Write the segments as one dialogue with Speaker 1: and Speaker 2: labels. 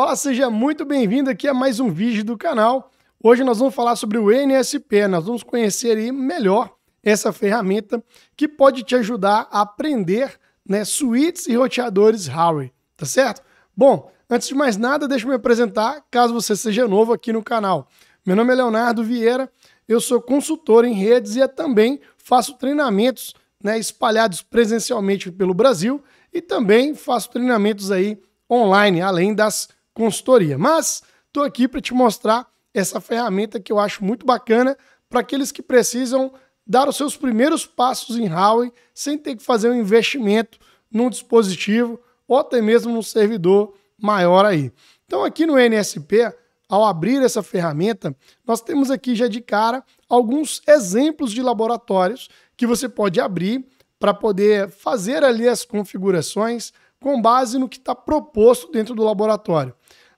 Speaker 1: Olá, seja muito bem-vindo aqui a mais um vídeo do canal. Hoje nós vamos falar sobre o NSP, nós vamos conhecer aí melhor essa ferramenta que pode te ajudar a aprender né, suítes e roteadores Huawei, tá certo? Bom, antes de mais nada, deixa eu me apresentar, caso você seja novo aqui no canal. Meu nome é Leonardo Vieira, eu sou consultor em redes e é também faço treinamentos né, espalhados presencialmente pelo Brasil e também faço treinamentos aí online, além das consultoria. Mas estou aqui para te mostrar essa ferramenta que eu acho muito bacana para aqueles que precisam dar os seus primeiros passos em Huawei sem ter que fazer um investimento num dispositivo ou até mesmo num servidor maior aí. Então aqui no NSP, ao abrir essa ferramenta, nós temos aqui já de cara alguns exemplos de laboratórios que você pode abrir para poder fazer ali as configurações, com base no que está proposto dentro do laboratório.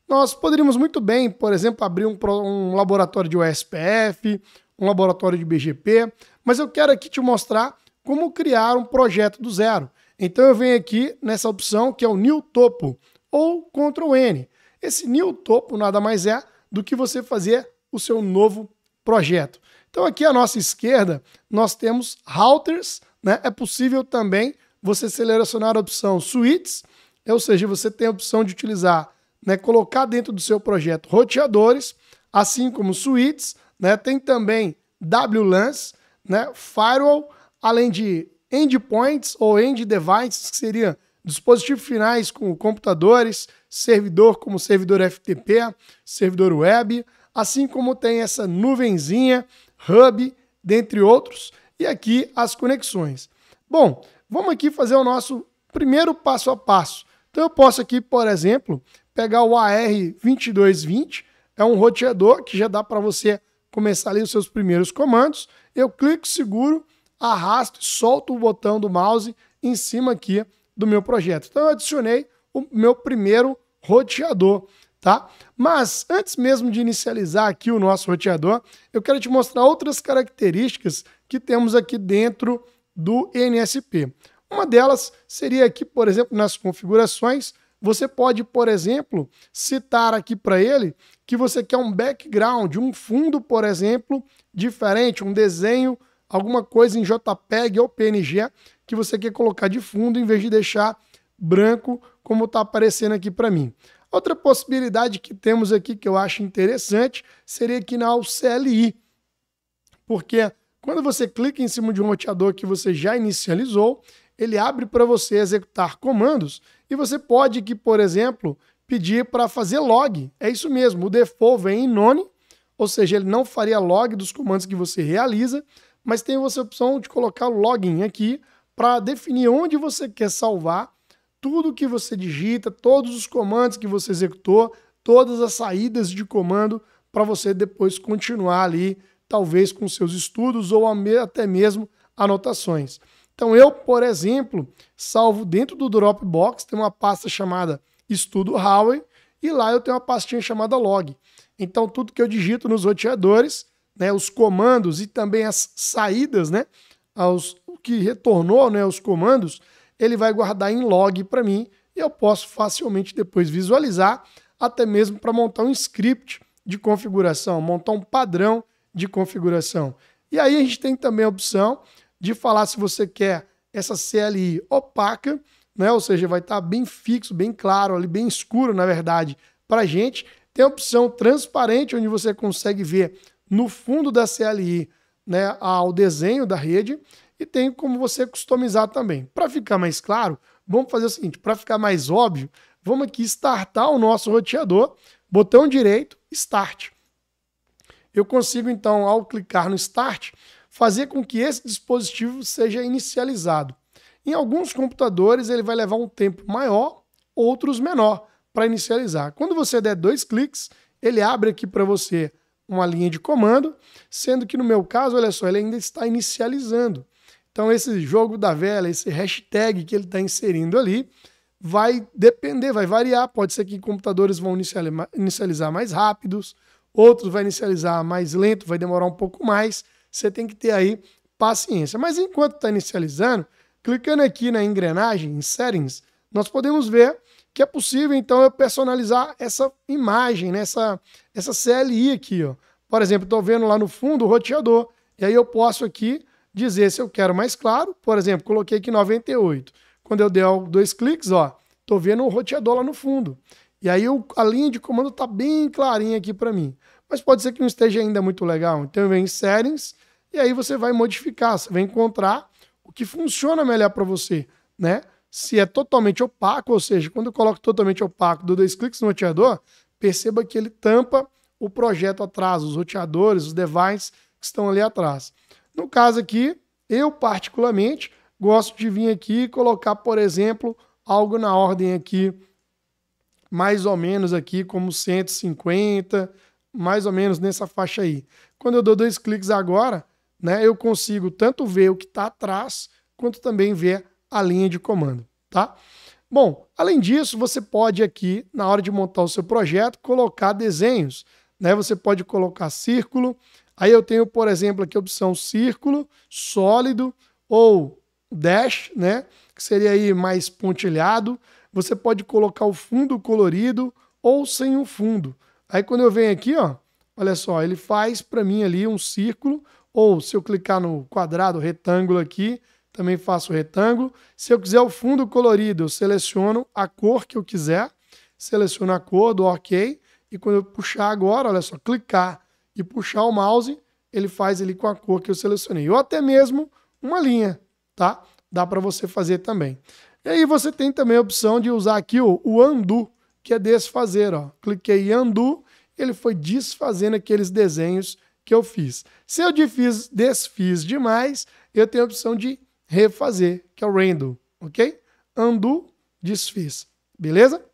Speaker 1: Nós poderíamos muito bem, por exemplo, abrir um, um laboratório de USPF, um laboratório de BGP, mas eu quero aqui te mostrar como criar um projeto do zero. Então eu venho aqui nessa opção que é o New Topo ou Ctrl N. Esse New Topo nada mais é do que você fazer o seu novo projeto. Então aqui à nossa esquerda nós temos routers, né? é possível também você selecionar a opção suites, ou seja, você tem a opção de utilizar, né, colocar dentro do seu projeto roteadores, assim como suites, né, tem também WLANs, né, firewall, além de endpoints ou end devices, que seriam dispositivos finais como computadores, servidor como servidor FTP, servidor web, assim como tem essa nuvenzinha, hub, dentre outros, e aqui as conexões. Bom, vamos aqui fazer o nosso primeiro passo a passo. Então eu posso aqui, por exemplo, pegar o AR2220, é um roteador que já dá para você começar ali os seus primeiros comandos. Eu clico, seguro, arrasto e solto o botão do mouse em cima aqui do meu projeto. Então eu adicionei o meu primeiro roteador, tá? Mas antes mesmo de inicializar aqui o nosso roteador, eu quero te mostrar outras características que temos aqui dentro do NSP. Uma delas seria aqui, por exemplo, nas configurações, você pode, por exemplo, citar aqui para ele que você quer um background, um fundo, por exemplo, diferente, um desenho, alguma coisa em JPEG ou PNG que você quer colocar de fundo em vez de deixar branco como está aparecendo aqui para mim. Outra possibilidade que temos aqui que eu acho interessante seria aqui na CLI, porque quando você clica em cima de um roteador que você já inicializou, ele abre para você executar comandos e você pode aqui, por exemplo, pedir para fazer log. É isso mesmo, o default vem em none, ou seja, ele não faria log dos comandos que você realiza, mas tem você a opção de colocar o login aqui para definir onde você quer salvar tudo que você digita, todos os comandos que você executou, todas as saídas de comando para você depois continuar ali talvez com seus estudos ou até mesmo anotações. Então, eu, por exemplo, salvo dentro do Dropbox, tem uma pasta chamada Estudo Huawei, e lá eu tenho uma pastinha chamada Log. Então, tudo que eu digito nos roteadores, né, os comandos e também as saídas, né, aos, o que retornou né, os comandos, ele vai guardar em log para mim e eu posso facilmente depois visualizar, até mesmo para montar um script de configuração, montar um padrão de configuração. E aí a gente tem também a opção de falar se você quer essa CLI opaca, né? ou seja, vai estar tá bem fixo, bem claro, ali bem escuro, na verdade, para a gente. Tem a opção transparente, onde você consegue ver no fundo da CLI né, ao desenho da rede e tem como você customizar também. Para ficar mais claro, vamos fazer o seguinte, para ficar mais óbvio, vamos aqui startar o nosso roteador, botão direito, start eu consigo, então, ao clicar no Start, fazer com que esse dispositivo seja inicializado. Em alguns computadores, ele vai levar um tempo maior, outros menor, para inicializar. Quando você der dois cliques, ele abre aqui para você uma linha de comando, sendo que no meu caso, olha só, ele ainda está inicializando. Então, esse jogo da vela, esse hashtag que ele está inserindo ali, vai depender, vai variar. Pode ser que computadores vão inicializar mais rápidos, outros vai inicializar mais lento, vai demorar um pouco mais. Você tem que ter aí paciência. Mas enquanto está inicializando, clicando aqui na engrenagem, em settings, nós podemos ver que é possível então eu personalizar essa imagem, né? essa, essa CLI aqui. Ó. Por exemplo, estou vendo lá no fundo o roteador, e aí eu posso aqui dizer se eu quero mais claro. Por exemplo, coloquei aqui 98. Quando eu der dois cliques, ó, estou vendo o roteador lá no fundo. E aí eu, a linha de comando está bem clarinha aqui para mim. Mas pode ser que não esteja ainda muito legal. Então vem em settings e aí você vai modificar, você vai encontrar o que funciona melhor para você, né? Se é totalmente opaco, ou seja, quando eu coloco totalmente opaco do dois cliques no roteador, perceba que ele tampa o projeto atrás, os roteadores, os devices que estão ali atrás. No caso aqui, eu particularmente gosto de vir aqui e colocar, por exemplo, algo na ordem aqui mais ou menos aqui como 150, mais ou menos nessa faixa aí. Quando eu dou dois cliques agora, né, eu consigo tanto ver o que está atrás, quanto também ver a linha de comando, tá? Bom, além disso, você pode aqui, na hora de montar o seu projeto, colocar desenhos, né? Você pode colocar círculo, aí eu tenho, por exemplo, aqui a opção círculo, sólido ou dash, né? Que seria aí mais pontilhado, você pode colocar o fundo colorido ou sem o fundo. Aí quando eu venho aqui, ó, olha só, ele faz para mim ali um círculo, ou se eu clicar no quadrado, retângulo aqui, também faço retângulo. Se eu quiser o fundo colorido, eu seleciono a cor que eu quiser, seleciono a cor, do OK, e quando eu puxar agora, olha só, clicar e puxar o mouse, ele faz ali com a cor que eu selecionei, ou até mesmo uma linha, tá? Dá para você fazer também. E aí você tem também a opção de usar aqui ó, o undo, que é desfazer. Ó. Cliquei em undo, ele foi desfazendo aqueles desenhos que eu fiz. Se eu desfiz, desfiz demais, eu tenho a opção de refazer, que é o random, ok? Undo, desfiz, beleza?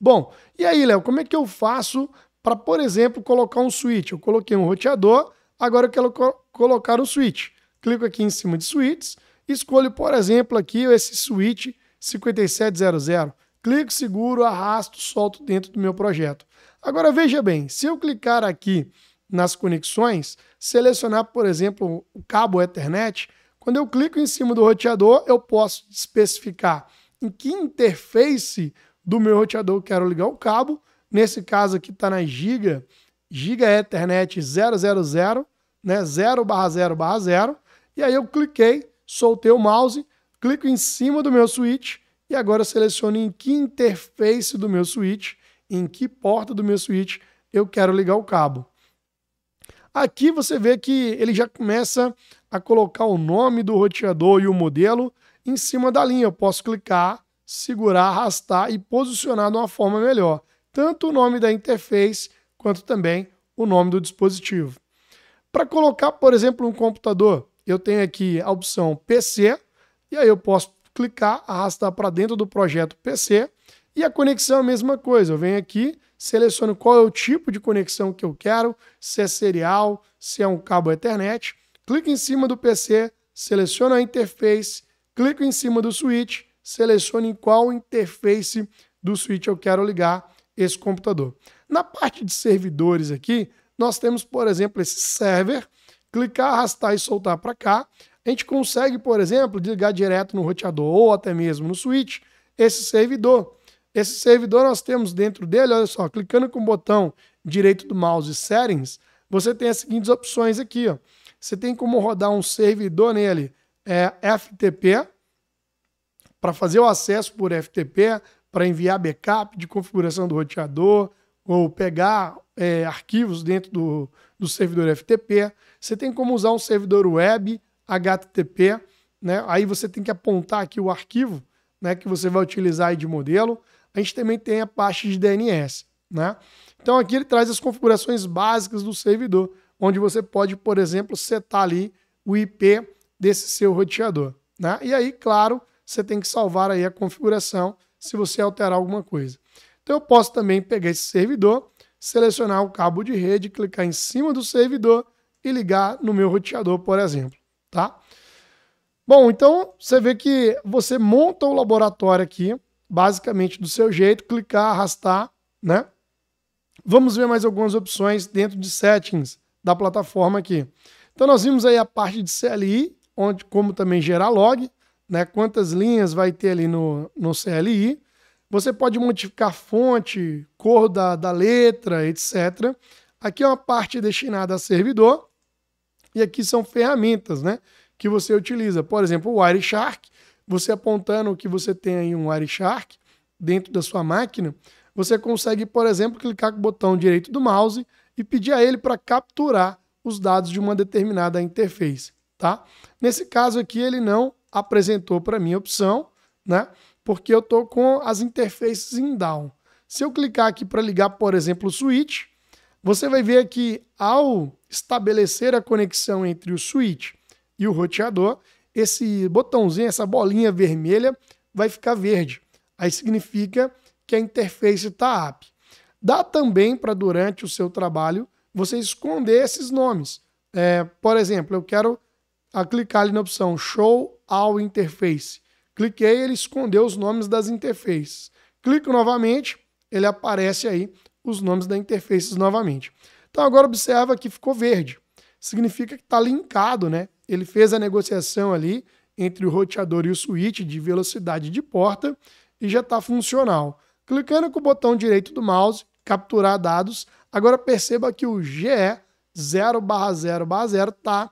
Speaker 1: Bom, e aí, Léo, como é que eu faço para, por exemplo, colocar um switch? Eu coloquei um roteador, agora eu quero co colocar um switch. Clico aqui em cima de switches, Escolho, por exemplo, aqui esse switch 5700. Clico, seguro, arrasto, solto dentro do meu projeto. Agora veja bem, se eu clicar aqui nas conexões, selecionar, por exemplo, o cabo Ethernet, quando eu clico em cima do roteador, eu posso especificar em que interface do meu roteador eu quero ligar o cabo. Nesse caso aqui está na Giga, Giga Ethernet 000, né, 0 barra 0 barra 0. E aí eu cliquei, soltei o mouse, clico em cima do meu switch e agora seleciono em que interface do meu switch, em que porta do meu switch eu quero ligar o cabo. Aqui você vê que ele já começa a colocar o nome do roteador e o modelo em cima da linha. Eu posso clicar, segurar, arrastar e posicionar de uma forma melhor, tanto o nome da interface quanto também o nome do dispositivo. Para colocar, por exemplo, um computador, eu tenho aqui a opção PC, e aí eu posso clicar, arrastar para dentro do projeto PC, e a conexão é a mesma coisa. Eu venho aqui, seleciono qual é o tipo de conexão que eu quero, se é serial, se é um cabo Ethernet, clico em cima do PC, seleciono a interface, clico em cima do switch, seleciono em qual interface do switch eu quero ligar esse computador. Na parte de servidores aqui, nós temos, por exemplo, esse server, clicar, arrastar e soltar para cá, a gente consegue, por exemplo, ligar direto no roteador ou até mesmo no switch esse servidor. Esse servidor nós temos dentro dele, olha só, clicando com o botão direito do mouse Settings, você tem as seguintes opções aqui. Ó. Você tem como rodar um servidor nele, é FTP, para fazer o acesso por FTP, para enviar backup de configuração do roteador, ou pegar é, arquivos dentro do, do servidor FTP. Você tem como usar um servidor web HTTP, né? Aí você tem que apontar aqui o arquivo, né, que você vai utilizar de modelo. A gente também tem a parte de DNS, né? Então aqui ele traz as configurações básicas do servidor, onde você pode, por exemplo, setar ali o IP desse seu roteador, né? E aí, claro, você tem que salvar aí a configuração se você alterar alguma coisa. Então eu posso também pegar esse servidor selecionar o cabo de rede, clicar em cima do servidor e ligar no meu roteador, por exemplo, tá? Bom, então você vê que você monta o laboratório aqui, basicamente do seu jeito, clicar, arrastar, né? Vamos ver mais algumas opções dentro de settings da plataforma aqui. Então nós vimos aí a parte de CLI, onde como também gerar log, né? Quantas linhas vai ter ali no, no CLI. Você pode modificar fonte, cor da, da letra, etc. Aqui é uma parte destinada a servidor e aqui são ferramentas né, que você utiliza. Por exemplo, o Wireshark, você apontando que você tem aí um Wireshark dentro da sua máquina, você consegue, por exemplo, clicar com o botão direito do mouse e pedir a ele para capturar os dados de uma determinada interface. Tá? Nesse caso aqui, ele não apresentou para mim a opção, né? porque eu estou com as interfaces em down. Se eu clicar aqui para ligar, por exemplo, o switch, você vai ver que ao estabelecer a conexão entre o switch e o roteador, esse botãozinho, essa bolinha vermelha vai ficar verde. Aí significa que a interface está up. Dá também para, durante o seu trabalho, você esconder esses nomes. É, por exemplo, eu quero clicar ali na opção Show All Interface. Cliquei, ele escondeu os nomes das interfaces. Clico novamente, ele aparece aí os nomes das interfaces novamente. Então agora observa que ficou verde. Significa que está linkado, né? Ele fez a negociação ali entre o roteador e o switch de velocidade de porta e já está funcional. Clicando com o botão direito do mouse, capturar dados, agora perceba que o GE 0/0/0 está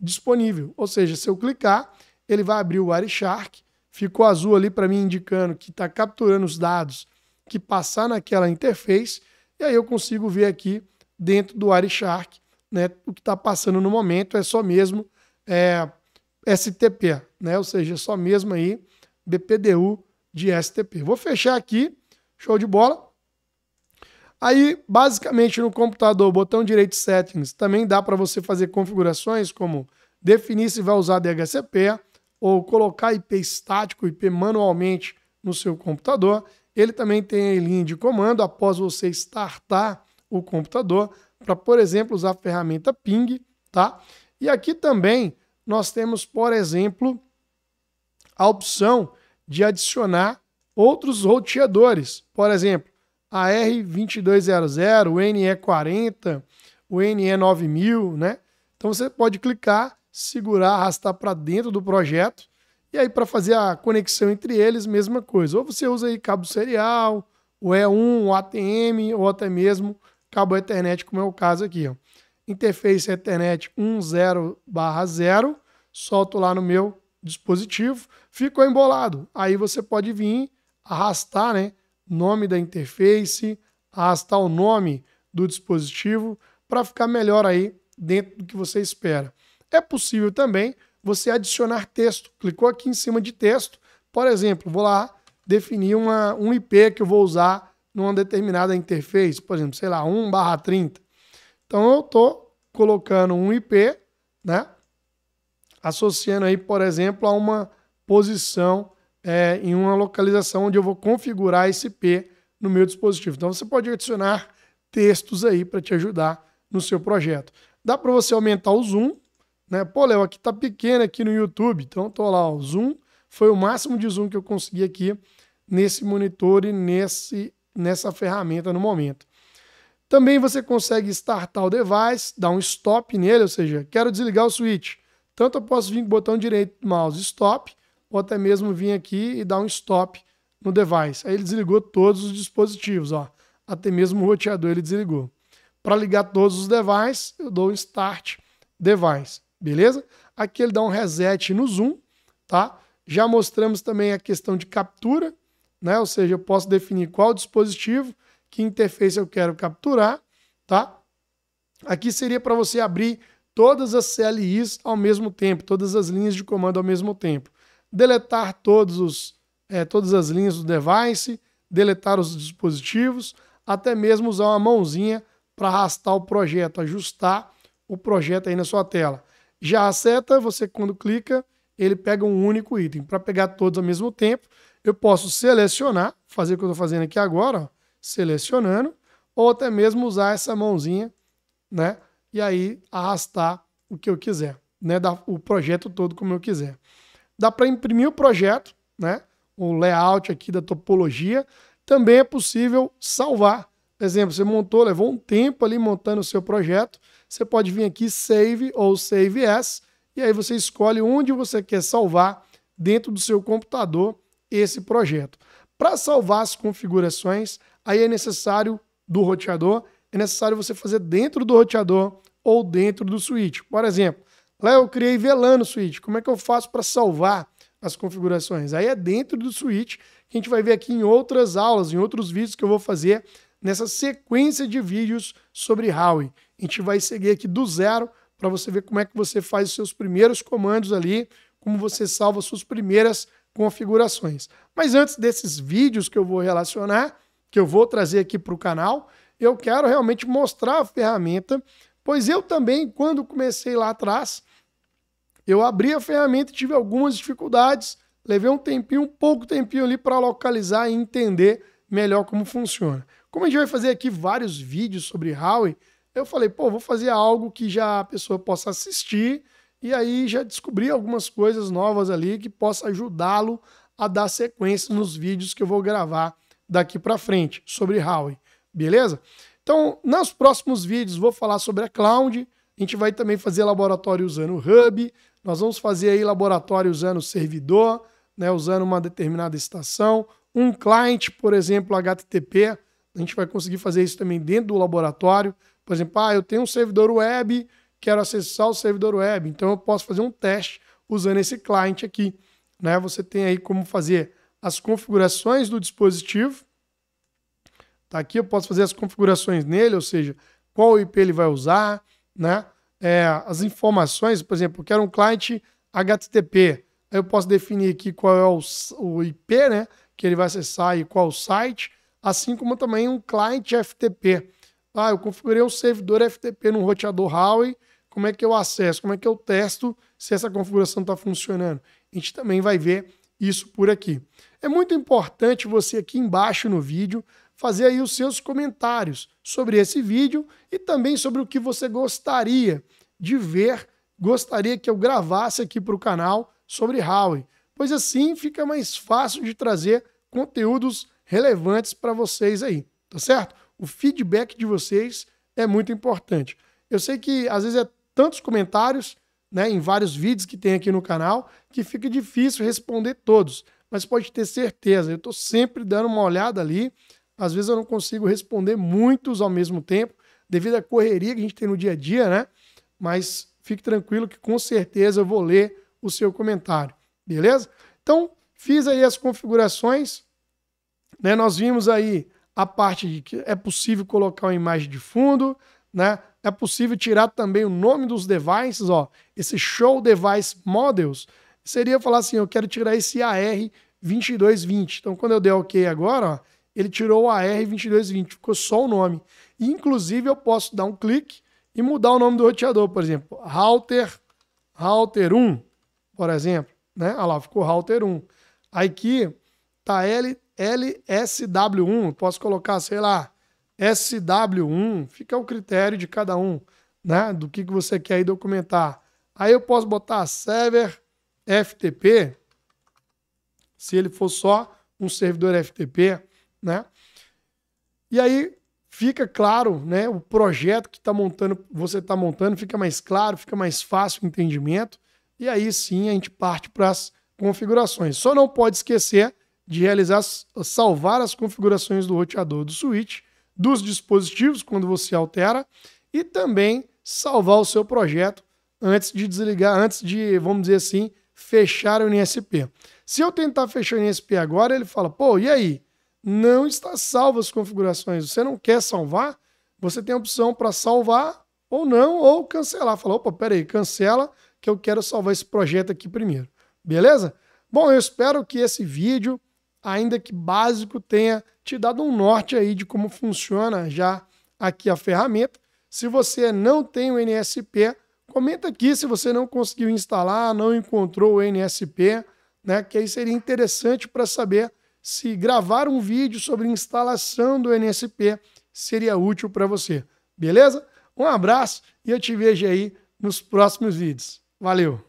Speaker 1: disponível. Ou seja, se eu clicar, ele vai abrir o Wireshark ficou azul ali para mim indicando que está capturando os dados que passar naquela interface, e aí eu consigo ver aqui dentro do Wireshark né, o que está passando no momento, é só mesmo é, STP, né, ou seja, é só mesmo aí BPDU de STP. Vou fechar aqui, show de bola. Aí, basicamente, no computador, botão direito Settings, também dá para você fazer configurações como definir se vai usar DHCP, ou colocar IP estático, IP manualmente no seu computador. Ele também tem a linha de comando após você startar o computador para, por exemplo, usar a ferramenta ping, tá? E aqui também nós temos, por exemplo, a opção de adicionar outros roteadores, por exemplo, a R2200, o NE40, o NE9000, né? Então você pode clicar segurar, arrastar para dentro do projeto. E aí, para fazer a conexão entre eles, mesma coisa. Ou você usa aí cabo serial, o E1, é o ATM, ou até mesmo cabo Ethernet, como é o caso aqui. Ó. Interface Ethernet 10/0, solto lá no meu dispositivo, ficou embolado. Aí você pode vir arrastar, né, nome da interface, arrastar o nome do dispositivo para ficar melhor aí dentro do que você espera. É possível também você adicionar texto. Clicou aqui em cima de texto. Por exemplo, vou lá definir uma, um IP que eu vou usar numa determinada interface. Por exemplo, sei lá, 1 barra 30. Então eu estou colocando um IP, né? Associando aí, por exemplo, a uma posição é, em uma localização onde eu vou configurar esse IP no meu dispositivo. Então você pode adicionar textos aí para te ajudar no seu projeto. Dá para você aumentar o zoom, né? Pô, Léo, aqui tá pequeno aqui no YouTube, então tô lá, o zoom foi o máximo de zoom que eu consegui aqui nesse monitor e nesse, nessa ferramenta no momento. Também você consegue startar o device, dar um stop nele, ou seja, quero desligar o switch. Tanto eu posso vir com o botão direito do mouse, stop, ou até mesmo vir aqui e dar um stop no device. Aí ele desligou todos os dispositivos, ó. até mesmo o roteador ele desligou. Para ligar todos os devices, eu dou um start device beleza? Aqui ele dá um reset no zoom, tá? Já mostramos também a questão de captura, né? Ou seja, eu posso definir qual dispositivo, que interface eu quero capturar, tá? Aqui seria para você abrir todas as CLIs ao mesmo tempo, todas as linhas de comando ao mesmo tempo. Deletar todos os, é, todas as linhas do device, deletar os dispositivos, até mesmo usar uma mãozinha para arrastar o projeto, ajustar o projeto aí na sua tela. Já a seta, você quando clica, ele pega um único item. Para pegar todos ao mesmo tempo, eu posso selecionar, fazer o que eu estou fazendo aqui agora, ó, selecionando, ou até mesmo usar essa mãozinha, né? E aí arrastar o que eu quiser, né? Dar o projeto todo como eu quiser. Dá para imprimir o projeto, né? O layout aqui da topologia. Também é possível salvar. Exemplo, você montou, levou um tempo ali montando o seu projeto. Você pode vir aqui Save ou Save As e aí você escolhe onde você quer salvar dentro do seu computador esse projeto. Para salvar as configurações, aí é necessário do roteador, é necessário você fazer dentro do roteador ou dentro do switch. Por exemplo, lá eu criei VLAN no switch. Como é que eu faço para salvar as configurações? Aí é dentro do switch que a gente vai ver aqui em outras aulas, em outros vídeos que eu vou fazer nessa sequência de vídeos sobre Howie. A gente vai seguir aqui do zero para você ver como é que você faz os seus primeiros comandos ali, como você salva suas primeiras configurações. Mas antes desses vídeos que eu vou relacionar, que eu vou trazer aqui para o canal, eu quero realmente mostrar a ferramenta, pois eu também, quando comecei lá atrás, eu abri a ferramenta e tive algumas dificuldades, levei um tempinho, um pouco tempinho ali para localizar e entender melhor como funciona. Como a gente vai fazer aqui vários vídeos sobre Howie, eu falei, pô, vou fazer algo que já a pessoa possa assistir e aí já descobrir algumas coisas novas ali que possa ajudá-lo a dar sequência nos vídeos que eu vou gravar daqui para frente sobre Howie, beleza? Então, nos próximos vídeos vou falar sobre a Cloud, a gente vai também fazer laboratório usando o Hub, nós vamos fazer aí laboratório usando o servidor, né, usando uma determinada estação, um client, por exemplo, HTTP, a gente vai conseguir fazer isso também dentro do laboratório. Por exemplo, ah, eu tenho um servidor web, quero acessar o servidor web, então eu posso fazer um teste usando esse cliente aqui. Né? Você tem aí como fazer as configurações do dispositivo. Tá aqui eu posso fazer as configurações nele, ou seja, qual IP ele vai usar, né? É, as informações, por exemplo, eu quero um cliente HTTP. Aí eu posso definir aqui qual é o, o IP, né? Que ele vai acessar e qual o site assim como também um client FTP. Ah, eu configurei um servidor FTP no roteador Huawei, como é que eu acesso, como é que eu testo se essa configuração está funcionando. A gente também vai ver isso por aqui. É muito importante você aqui embaixo no vídeo fazer aí os seus comentários sobre esse vídeo e também sobre o que você gostaria de ver, gostaria que eu gravasse aqui para o canal sobre Huawei, pois assim fica mais fácil de trazer conteúdos relevantes para vocês aí, tá certo? O feedback de vocês é muito importante. Eu sei que às vezes é tantos comentários, né, em vários vídeos que tem aqui no canal, que fica difícil responder todos, mas pode ter certeza, eu estou sempre dando uma olhada ali. Às vezes eu não consigo responder muitos ao mesmo tempo, devido à correria que a gente tem no dia a dia, né? Mas fique tranquilo que com certeza eu vou ler o seu comentário, beleza? Então, fiz aí as configurações, né? Nós vimos aí a parte de que é possível colocar uma imagem de fundo, né? É possível tirar também o nome dos devices, ó. Esse show device models seria falar assim, eu quero tirar esse AR 2220. Então quando eu der OK agora, ó, ele tirou o AR 2220, ficou só o nome. E, inclusive eu posso dar um clique e mudar o nome do roteador, por exemplo, router router 1, por exemplo, né? Ah lá, ficou router 1. Aqui tá L LSW1, posso colocar, sei lá, SW1, fica o critério de cada um, né? Do que, que você quer aí documentar. Aí eu posso botar server FTP, se ele for só um servidor FTP, né? E aí fica claro, né? O projeto que tá montando, você está montando, fica mais claro, fica mais fácil o entendimento. E aí sim a gente parte para as configurações. Só não pode esquecer de realizar, salvar as configurações do roteador do switch, dos dispositivos quando você altera e também salvar o seu projeto antes de desligar, antes de, vamos dizer assim, fechar o NSP. Se eu tentar fechar o NSP agora, ele fala: pô, e aí? Não está salvo as configurações. Você não quer salvar? Você tem a opção para salvar ou não, ou cancelar. Fala: opa, peraí, cancela que eu quero salvar esse projeto aqui primeiro. Beleza? Bom, eu espero que esse vídeo ainda que básico, tenha te dado um norte aí de como funciona já aqui a ferramenta. Se você não tem o NSP, comenta aqui se você não conseguiu instalar, não encontrou o NSP, né? Que aí seria interessante para saber se gravar um vídeo sobre instalação do NSP seria útil para você. Beleza? Um abraço e eu te vejo aí nos próximos vídeos. Valeu!